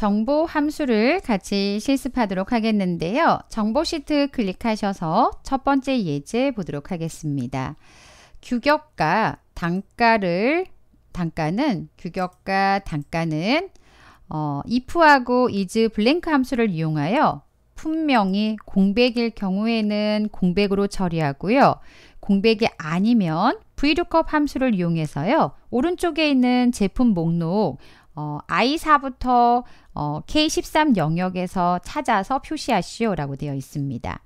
정보 함수를 같이 실습하도록 하겠는데요. 정보 시트 클릭하셔서 첫 번째 예제 보도록 하겠습니다. 규격과 단가를 단가는 규격과 단가는 어, if하고 is 블랭크 함수를 이용하여 품명이 공백일 경우에는 공백으로 처리하고요. 공백이 아니면 vlookup 함수를 이용해서요. 오른쪽에 있는 제품 목록 어, I4부터 어, K13 영역에서 찾아서 표시하시오 라고 되어 있습니다.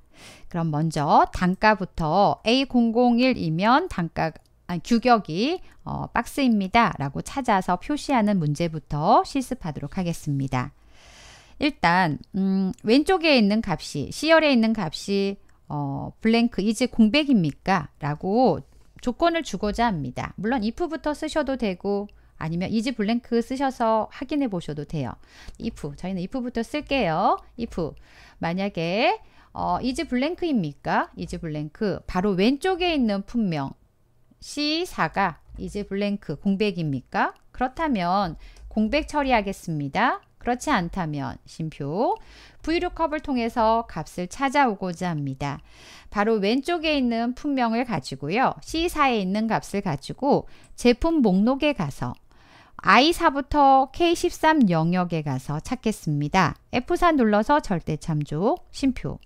그럼 먼저 단가부터 A001이면 단가 아, 규격이 어, 박스입니다 라고 찾아서 표시하는 문제부터 실습하도록 하겠습니다. 일단 음, 왼쪽에 있는 값이 C열에 있는 값이 어, 블랭크 이제 공백입니까? 라고 조건을 주고자 합니다. 물론 if부터 쓰셔도 되고 아니면 이지 블랭크 쓰셔서 확인해 보셔도 돼요. if 저희는 if부터 쓸게요. if 만약에 어, 이지 블랭크입니까? 이지 블랭크 바로 왼쪽에 있는 품명 C4가 이지 블랭크 공백입니까? 그렇다면 공백 처리하겠습니다. 그렇지 않다면 심표 VLOOKUP을 통해서 값을 찾아오고자 합니다. 바로 왼쪽에 있는 품명을 가지고요. C4에 있는 값을 가지고 제품 목록에 가서 I4부터 K13 영역에 가서 찾겠습니다. F4 눌러서 절대참조, 심표.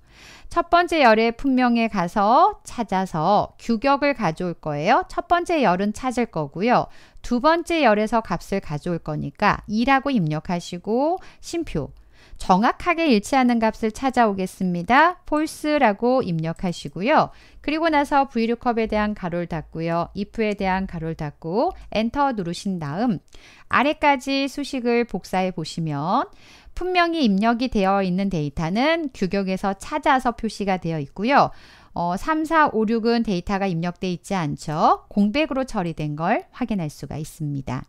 첫 번째 열의 품명에 가서 찾아서 규격을 가져올 거예요. 첫 번째 열은 찾을 거고요. 두 번째 열에서 값을 가져올 거니까 2라고 입력하시고 심표. 정확하게 일치하는 값을 찾아오겠습니다. false라고 입력하시고요. 그리고 나서 브이 o 컵에 대한 가로를 닫고요. if에 대한 가로를 닫고 엔터 누르신 다음 아래까지 수식을 복사해 보시면 분명히 입력이 되어 있는 데이터는 규격에서 찾아서 표시가 되어 있고요. 어, 3, 4, 5, 6은 데이터가 입력되어 있지 않죠. 공백으로 처리된 걸 확인할 수가 있습니다.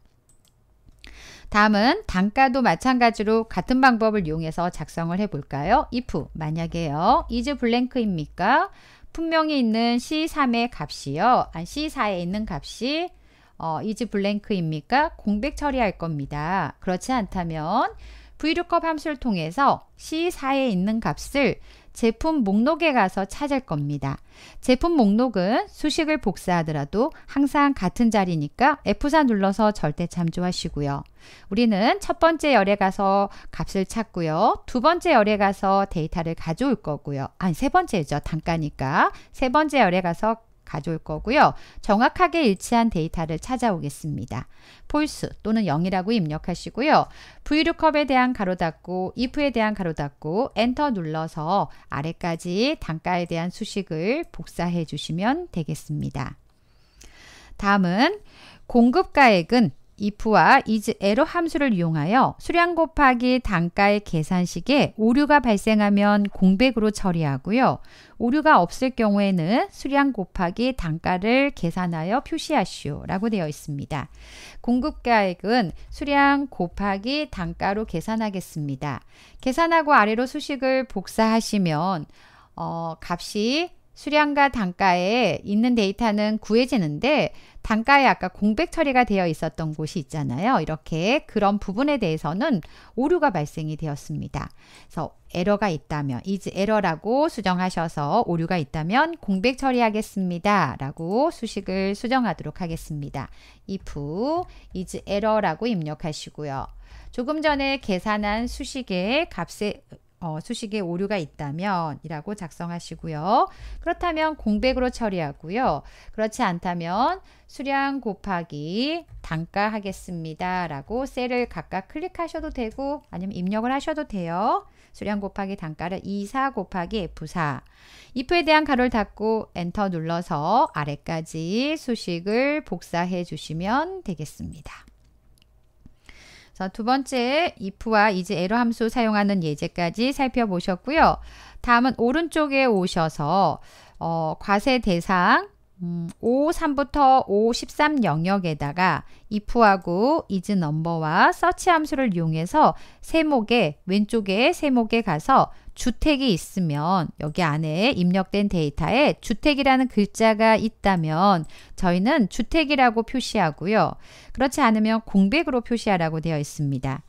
다음은 단가도 마찬가지로 같은 방법을 이용해서 작성을 해볼까요? if 만약에요. is blank입니까? 분명히 있는 C3의 값이요. 아, C4에 있는 값이 어, is blank입니까? 공백 처리할 겁니다. 그렇지 않다면 vlookup 함수를 통해서 C4에 있는 값을 제품 목록에 가서 찾을 겁니다. 제품 목록은 수식을 복사하더라도 항상 같은 자리니까 F4 눌러서 절대 참조하시고요. 우리는 첫 번째 열에 가서 값을 찾고요. 두 번째 열에 가서 데이터를 가져올 거고요. 아니 세 번째죠. 단가니까. 세 번째 열에 가서 가져올 거고요. 정확하게 일치한 데이터를 찾아오겠습니다. 폴스 또는 0이라고 입력하시고요. VLOOKUP에 대한 가로 닫고 if에 대한 가로 닫고 엔터 눌러서 아래까지 단가에 대한 수식을 복사해 주시면 되겠습니다. 다음은 공급가액은 if와 is, e r o 함수를 이용하여 수량 곱하기 단가의 계산식에 오류가 발생하면 공백으로 처리하고요. 오류가 없을 경우에는 수량 곱하기 단가를 계산하여 표시하시오 라고 되어 있습니다. 공급가액은 수량 곱하기 단가로 계산하겠습니다. 계산하고 아래로 수식을 복사하시면 어, 값이 수량과 단가에 있는 데이터는 구해지는데 단가에 아까 공백 처리가 되어 있었던 곳이 있잖아요. 이렇게 그런 부분에 대해서는 오류가 발생이 되었습니다. 그래서 에러가 있다면 이제 에러라고 수정하셔서 오류가 있다면 공백 처리하겠습니다. 라고 수식을 수정하도록 하겠습니다. if 이제 에러라고 입력하시고요. 조금 전에 계산한 수식의 값에 어, 수식에 오류가 있다면 이라고 작성하시고요. 그렇다면 공백으로 처리하고요. 그렇지 않다면 수량 곱하기 단가 하겠습니다. 라고 셀을 각각 클릭하셔도 되고 아니면 입력을 하셔도 돼요. 수량 곱하기 단가를 24 곱하기 F4 if에 대한 가로를 닫고 엔터 눌러서 아래까지 수식을 복사해 주시면 되겠습니다. 자, 두 번째 if와 이제 에러 함수 사용하는 예제까지 살펴보셨고요. 다음은 오른쪽에 오셔서 어, 과세 대상 음, 5, 3부터 5, 3 영역에다가 if하고 is number와 search 함수를 이용해서 세목에 왼쪽에 세목에 가서 주택이 있으면 여기 안에 입력된 데이터에 주택이라는 글자가 있다면 저희는 주택이라고 표시하고요. 그렇지 않으면 공백으로 표시하라고 되어 있습니다.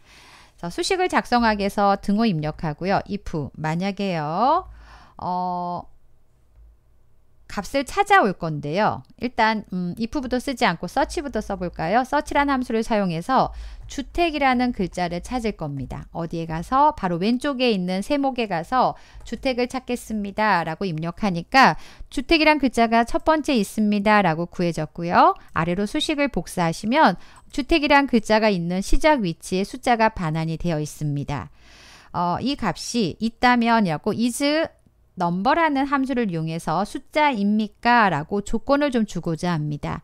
자, 수식을 작성하기 위해서 등호 입력하고요. if 만약에요. 어, 값을 찾아올 건데요. 일단 음, if부터 쓰지 않고 search부터 써볼까요? s e a r c h 라 함수를 사용해서 주택이라는 글자를 찾을 겁니다. 어디에 가서 바로 왼쪽에 있는 세목에 가서 주택을 찾겠습니다. 라고 입력하니까 주택이란 글자가 첫 번째 있습니다. 라고 구해졌고요. 아래로 수식을 복사하시면 주택이란 글자가 있는 시작 위치에 숫자가 반환이 되어 있습니다. 어, 이 값이 있다면 이라고 is 넘버라는 함수를 이용해서 숫자입니까? 라고 조건을 좀 주고자 합니다.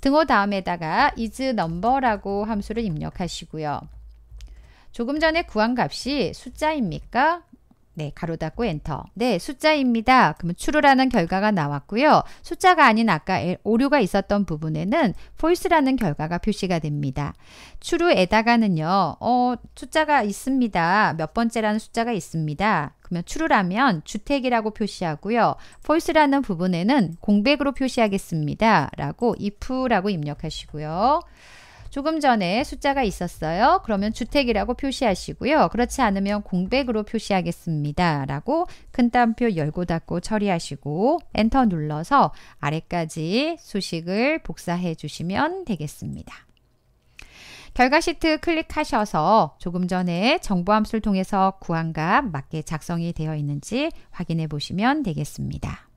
등호 다음에다가 is number라고 함수를 입력하시고요. 조금 전에 구한 값이 숫자입니까? 네, 가로 닫고 엔터. 네, 숫자입니다. 그러 true라는 결과가 나왔고요. 숫자가 아닌 아까 오류가 있었던 부분에는 false라는 결과가 표시가 됩니다. true에다가는요. 어, 숫자가 있습니다. 몇 번째라는 숫자가 있습니다. 그러면 true라면 주택이라고 표시하고요. false라는 부분에는 공백으로 표시하겠습니다. 라고 if라고 입력하시고요. 조금 전에 숫자가 있었어요. 그러면 주택이라고 표시하시고요. 그렇지 않으면 공백으로 표시하겠습니다. 라고 큰따옴표 열고 닫고 처리하시고 엔터 눌러서 아래까지 수식을 복사해 주시면 되겠습니다. 결과 시트 클릭하셔서 조금 전에 정보 함수를 통해서 구한 값 맞게 작성이 되어 있는지 확인해 보시면 되겠습니다.